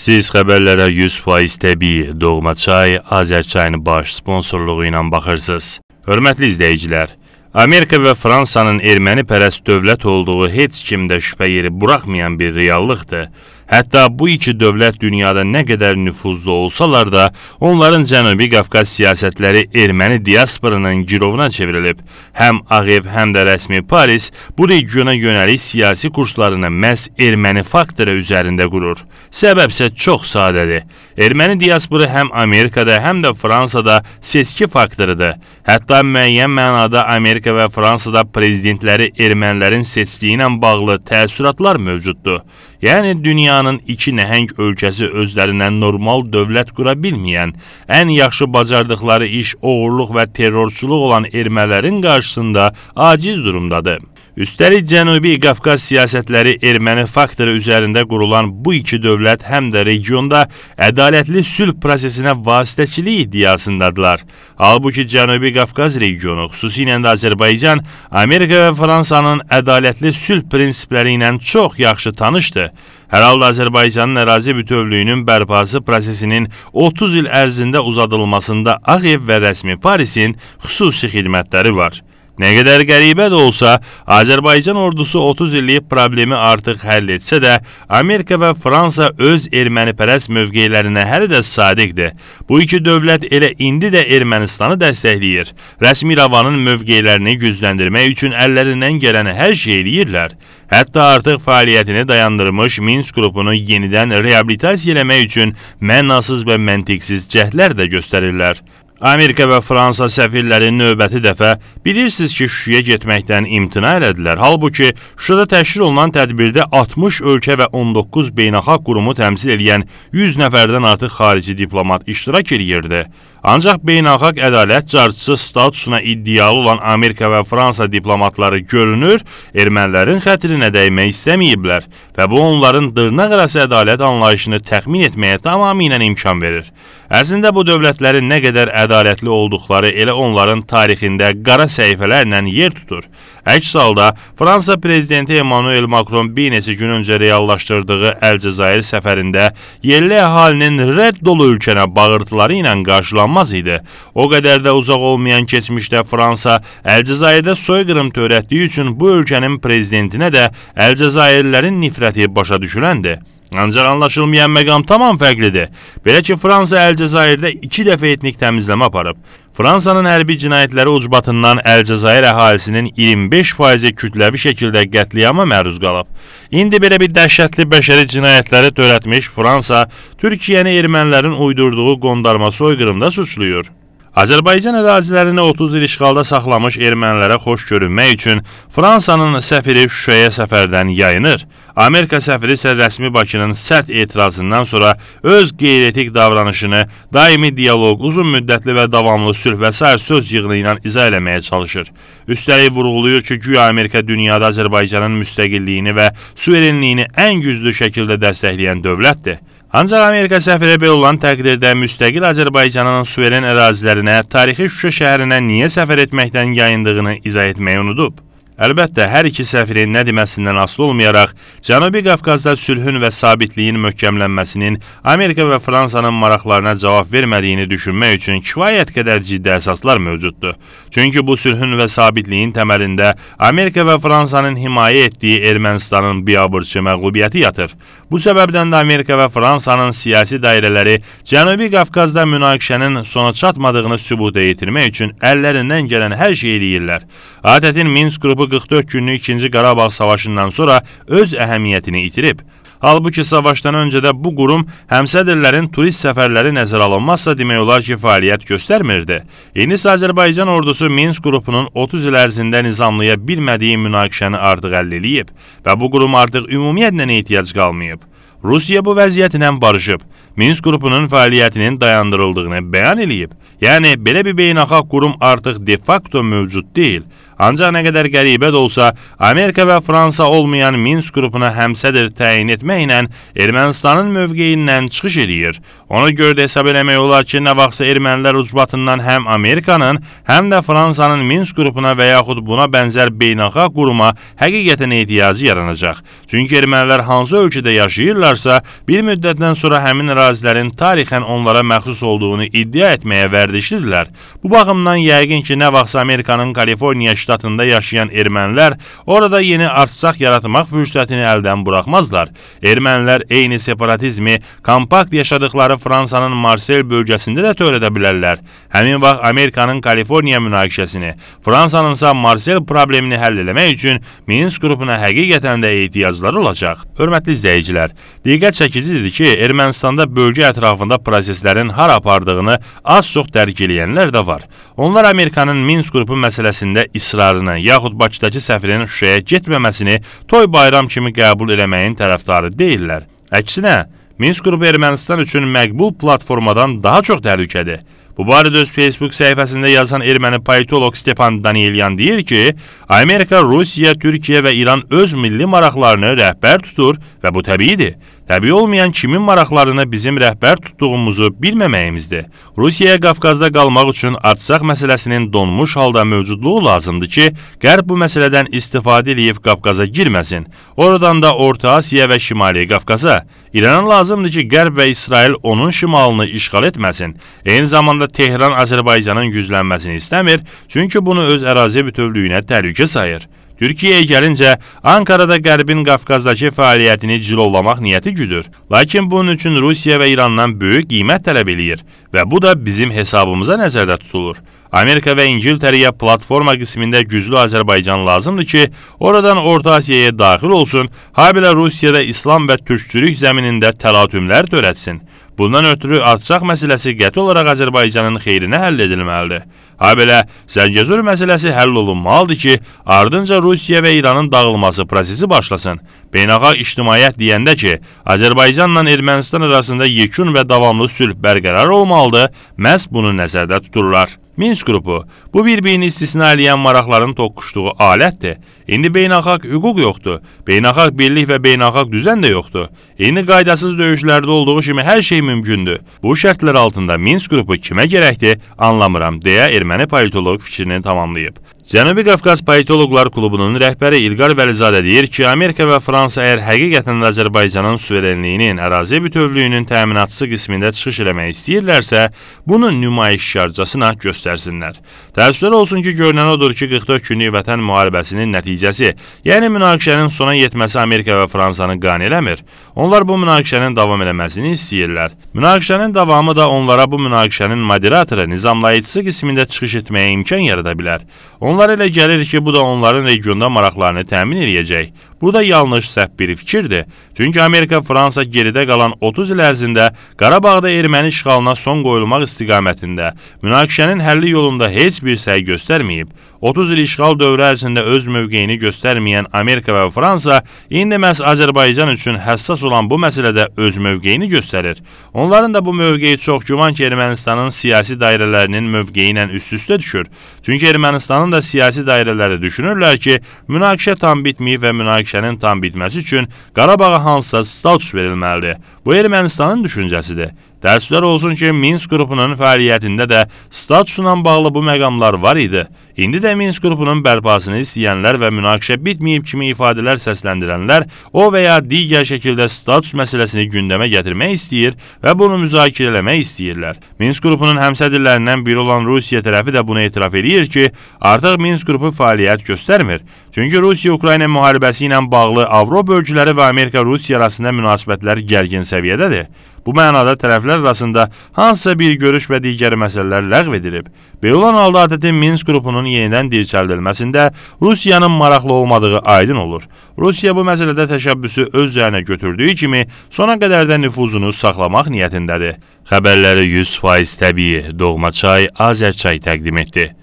Siz xəbərlərə 100% təbii Doğma çay Azərçayın baş sponsorluğu ilə baxırsınız. Hörmətli izləyicilər, Amerika və Fransanın erməni pərəst dövlət olduğu heç kimdə şübhə yeri buraxmayan bir reallıqdır. Hətta bu iki dövlət dünyada nə qədər nüfuzlu olsalar da, onların Cənubi Qafqaz siyasətləri erməni diasporunun girovuna çevrilib. Həm Ağev, həm də rəsmi Paris bu regiona yönəlik siyasi kurslarını məhz erməni faktoru üzərində qurur. Səbəb isə çox sadədir. Erməni diasporu həm Amerikada, həm də Fransada seçki faktorudur. Hətta müəyyən mənada Amerika və Fransada prezidentləri ermənilərin seçdiyi ilə bağlı təəssüratlar mövcuddur. Yəni dünyanın iki nəhəng ölkəsi özlərinə normal dövlət qura bilməyən, ən yaxşı bacardıqları iş oğurluq və terrorçuluq olan ermənilərin qarşısında aciz durumdadır. Üstəlik Cənubi Qafqaz siyasətləri erməni faktoru üzərində qurulan bu iki dövlət həm də regionda ədalətli sülh prosesinə vasitəçilik iddiasındadılar. Halbuki Cənubi Qafqaz regionu, xüsusilə də Azərbaycan, Amerika və Fransanın ədalətli sülh prinsipləri ilə çox yaxşı tanışdı. Hər halda Azərbaycanın ərazi bütövlüyünün bərpası prosesinin 30 il ərzində uzadılmasında Ağ ev və rəsmi Parisin xüsusi xidmətləri var. Nə qədər qəribə də olsa, Azərbaycan ordusu 30 illik problemi artıq həll etsə də, Amerika və Fransa öz ermənipərəst mövqeylərinə hələ də sadiqdir. Bu iki dövlət elə indi də Ermənistanı dəstəkləyir. Rəsmi İrəvanın mövqeylərini gücləndirmək üçün əllərindən gələn hər şey eləyirlər. Hətta artıq fəaliyyətini dayandırmış Minsk qrupunu yenidən reabilitasiya eləmək üçün mənasız və məntiqsiz cəhdlər də göstərirlər. Amerika və Fransa səfirləri növbəti dəfə bilirsiniz ki, Şuşaya getməkdən imtina elədilər. Halbuki Şuşada təşkil olunan tədbirdə 60 ölkə və 19 beynəlxalq qurumu təmsil edən 100 nəfərdən artıq xarici diplomat iştirak edirdi. Ancaq beynəlxalq ədalət carçısı statusuna iddialı olan Amerika və Fransa diplomatları görünür, ermənilərin xətrinə dəymək istəməyiblər və bu onların dırnaq arası ədalət anlayışını təxmin etməyə tamamilə imkan verir. Əslində bu dövlətlərin nə qədər ədalətli olduqları elə onların tarixində qara səhifələrlə yer tutur. Əks halda Fransa prezidenti Emmanuel Macron bir neçə gün öncə reallaşdırdığı Əlcəzair səfərində yerli əhalinin rədd dolu ölkənə bağırtıları ilə qarşılanmaz idi. O qədər də uzaq olmayan keçmişdə Fransa Əlcəzairdə soyqırım törətdiyi üçün bu ölkənin prezidentinə də Əlcəzairlərin nifrəti başa düşüləndir. Ancaq anlaşılmayan məqam tamam fərqlidir. Belə ki, Fransa Əl-Cəzairdə 2 dəfə etnik təmizləmə aparıb. Fransanın hərbi cinayətləri ucbatından Əl-Cəzair əhalisinin 25%-i kütləvi şəkildə qətliama məruz qalıb. İndi belə bir dəhşətli bəşəri cinayətləri törətmiş Fransa Türkiyəni ermənilərin uydurduğu qondarma soyqırımda suçluyur. Azərbaycan ərazilərini 30 il işğalda saxlamış ermənilərə xoş görünmək üçün Fransanın səfiri Şuşaya səfərdən yayınır. Amerika səfiri isə rəsmi Bakının sərt etirazından sonra öz qeyretik davranışını daimi dialoq, uzun müddətli və davamlı sülh və s. söz yığını ilə izah eləməyə çalışır. Üstəlik vurğuluyur ki, güya Amerika dünyada Azərbaycanın müstəqilliyini və suverenliyini ən güclü şəkildə dəstəkləyən dövlətdir. Ancaq Amerika səfirə belə olan təqdirdə müstəqil Azərbaycanın suveren ərazilərinə, tarixi Şuşa şəhərinə niyə səfər etməkdən yayındığını izah etməyi unudub. Əlbəttə, hər iki səfirin nə deməsindən asılı olmayaraq, Cənubi Qafqazda sülhün və sabitliyin möhkəmlənməsinin Amerika və Fransanın maraqlarına cavab vermədiyini düşünmək üçün kifayət qədər ciddi əsaslar mövcuddur. Çünki bu sülhün və sabitliyin təməlində Amerika və Fransanın himayə etdiyi Ermənistanın biabırçı məğlubiyyəti yatır. Bu səbəbdən də Amerika və Fransanın siyasi dairələri Cənubi Qafqazda münaqişənin sona çatmadığını sübuta yetirmək üçün əllərindən gələn hər şey eləyirlər. Adətin Minsk qrupu 1944 günlük 2-ci Qarabağ savaşından sonra öz əhəmiyyətini itirib. Halbuki savaşdan öncə də bu qurum həmsədirlərin turist səfərləri nəzərə alınmazsa demək olar ki, fəaliyyət göstərmirdi. Yenisə Azərbaycan ordusu Minsk qrupunun 30 il ərzində nizamlaya bilmədiyi münaqişəni artıq həll eləyib və bu qurum artıq ümumiyyətlə ehtiyac qalmayıb. Rusiya bu vəziyyətlə barışıb, Minsk qrupunun fəaliyyətinin dayandırıldığını bəyan eləyib. Yəni, belə bir beynəlxalq qurum artıq de facto mövcud deyil. Ancaq nə qədər qəribə də olsa, Amerika və Fransa olmayan Minsk qrupuna həmsədir təyin etməklə Ermənistanın mövqeyindən çıxış edir. Ona görə də hesab eləmək olar ki, nə vaxtsa ermənilər ucbatından həm Amerikanın, həm də Fransanın Minsk qrupuna və yaxud buna bənzər beynəlxalq quruma həqiqətən ehtiyacı yaranacaq. Çünki ermənilər hansı ölkədə yaşayırlarsa, bir müddətdən sonra həmin ərazilərin tarixən onlara məxsus olduğunu iddia etməyə vərdişlidirlər. Bu baxımdan yəqin ki, nə vaxtsa Amerikanın Kaliforniya ştatı ştatında yaşayan ermənilər orada yeni artsaq yaratmaq fürsətini əldən buraxmazlar. Ermənilər eyni separatizmi kompakt yaşadıkları Fransanın Marsel bölgəsində də törədə bilərlər. Həmin vaxt Amerikanın Kaliforniya münaqişəsini, Fransanın isə Marsel problemini həll eləmək üçün Minsk qrupuna həqiqətən də ehtiyacları olacaq. Hörmətli izləyicilər, diqqət çəkicidir ki, Ermənistanda bölgə ətrafında proseslərin hara apardığını az çox dərk eləyənlər də var. Onlar Amerikanın Minsk qrupu məsələsində israrını, yaxud Bakıdakı səfirin Şuşaya getməməsini toy bayram kimi qəbul eləməyin tərəfdarı deyillər. Əksinə, Minsk qrupu Ermənistan üçün məqbul platformadan daha çox təhlükədir. Bu barədə öz Facebook səhifəsində yazan erməni politoloq Stepan Danilyan deyir ki, Amerika, Rusiya, Türkiyə və İran öz milli maraqlarını rəhbər tutur və bu təbiidir. Təbii olmayan kimin maraqlarına bizim rəhbər tutduğumuzu bilməməyimizdir. Rusiyaya Qafqazda qalmaq üçün Artsaq məsələsinin donmuş halda mövcudluğu lazımdır ki, Qərb bu məsələdən istifadə edib Qafqaza girməsin. Oradan da Orta Asiya və Şimali Qafqaza. İrana lazımdır ki, Qərb və İsrail onun şimalını işğal etməsin. Eyni zamanda Tehran Azərbaycanın güclənməsini istəmir, çünki bunu öz ərazi bütövlüyünə təhlükə sayır. Türkiyəyə gəlincə, Ankarada Qərbin Qafqazdakı fəaliyyətini cilovlamaq niyyəti güdür. Lakin bunun üçün Rusiya və İrandan böyük qiymət tələb eləyir və bu da bizim hesabımıza nəzərdə tutulur. Amerika və İngiltərəyə platforma qismində güclü Azərbaycan lazımdır ki, oradan Orta Asiyaya daxil olsun, habilə Rusiyada İslam və türkçülük zəminində təlatümlər törətsin. Bundan ötürü artçaq məsələsi qəti olaraq Azərbaycanın xeyrinə həll edilməlidir. Ha belə, Zəngəzur məsələsi həll olunmalıdır ki, ardınca Rusiya və İranın dağılması prosesi başlasın. Beynəlxalq ictimaiyyət deyəndə ki, Azərbaycanla Ermənistan arasında yekun və davamlı sülh bərqərar olmalıdır, məhz bunu nəzərdə tuturlar. Minsk qrupu bu bir-birini istisna eləyən maraqların toqquşduğu alətdir. İndi beynəlxalq hüquq yoxdur, beynəlxalq birlik və beynəlxalq düzən də yoxdur. İndi qaydasız döyüşlərdə olduğu kimi hər şey mümkündür. Bu şərtlər altında Minsk qrupu kimə gərəkdir anlamıram deyə erməni politoloq fikrini tamamlayıb. Cənubi Qafqaz Politologlar Klubunun rəhbəri İlqar Vəlizadə deyir ki, Amerika və Fransa əgər həqiqətən Azərbaycanın suverenliyinin, ərazi bütövlüyünün təminatçısı qismində çıxış eləmək istəyirlərsə, bunu nümayişkarcasına göstərsinlər. Təəssüflər olsun ki, görünən odur ki, 44 günlük vətən müharibəsinin nəticəsi, yəni münaqişənin sona yetməsi Amerika və Fransanı qane eləmir. Onlar bu münaqişənin davam eləməsini istəyirlər. Münaqişənin davamı da onlara bu münaqişənin moderatoru, nizamlayıcısı qismində çıxış etməyə imkan yarada bilər. Onlara elə gəlir ki, bu da onların regionda maraqlarını təmin eləyəcək. Bu da yanlış səhv bir fikirdir. Çünki Amerika-Fransa geridə qalan 30 il ərzində Qarabağda erməni işğalına son qoyulmaq istiqamətində münaqişənin həlli yolunda heç bir səy göstərməyib. 30 il işğal dövrü ərzində öz mövqeyini göstərməyən Amerika və Fransa indi məhz Azərbaycan üçün həssas olan bu məsələdə öz mövqeyini göstərir. Onların da bu mövqeyi çox güman ki, Ermənistanın siyasi dairələrinin mövqeyi ilə üst-üstə düşür. Çünki Ermənistanın da siyasi dairələri düşünürlər ki, münaqişə tam bitməyib və münaqişənin tam bitməsi üçün Qarabağa hansısa status verilməlidir. Bu Ermənistanın düşüncəsidir. Təəssüflər olsun ki, Minsk qrupunun fəaliyyətində də statusla bağlı bu məqamlar var idi. İndi də Minsk qrupunun bərpasını istəyənlər və münaqişə bitməyib kimi ifadələr səsləndirənlər o və ya digər şəkildə status məsələsini gündəmə gətirmək istəyir və bunu müzakirə etmək istəyirlər. Minsk qrupunun həmsədrlərindən biri olan Rusiya tərəfi də bunu etiraf eləyir ki, artıq Minsk qrupu fəaliyyət göstərmir. Çünki Rusiya-Ukrayna müharibəsi ilə bağlı Avropa ölkələri və Amerika-Rusiya arasında münasibətlər gərgin səviyyədədir. Bu mənada tərəflər arasında hansısa bir görüş və digər məsələlər ləğv edilib. Belə olan halda ATƏT-in Minsk qrupunun yenidən dirçəldilməsində Rusiyanın maraqlı olmadığı aydın olur. Rusiya bu məsələdə təşəbbüsü öz üzərinə götürdüyü kimi sona qədər də nüfuzunu saxlamaq niyyətindədir. Xəbərləri 100% təbii Doğma Çay Azərçay təqdim etdi.